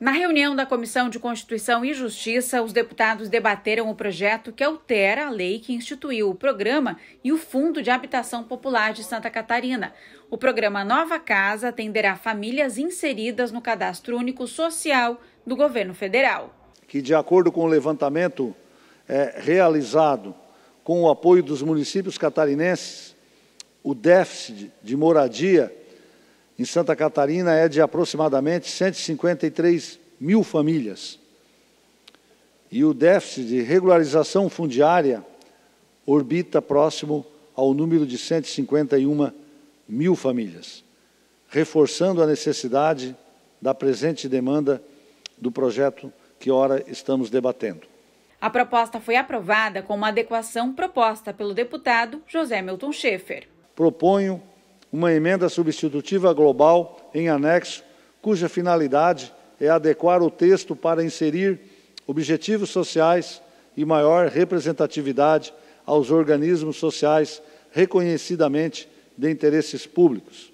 Na reunião da Comissão de Constituição e Justiça, os deputados debateram o projeto que altera a lei que instituiu o programa e o Fundo de Habitação Popular de Santa Catarina. O programa Nova Casa atenderá famílias inseridas no cadastro único social do governo federal. Que, de acordo com o levantamento é, realizado com o apoio dos municípios catarinenses, o déficit de moradia em Santa Catarina é de aproximadamente 153 mil famílias. E o déficit de regularização fundiária orbita próximo ao número de 151 mil famílias, reforçando a necessidade da presente demanda do projeto que ora estamos debatendo. A proposta foi aprovada com uma adequação proposta pelo deputado José Milton Schaefer proponho uma emenda substitutiva global em anexo, cuja finalidade é adequar o texto para inserir objetivos sociais e maior representatividade aos organismos sociais reconhecidamente de interesses públicos.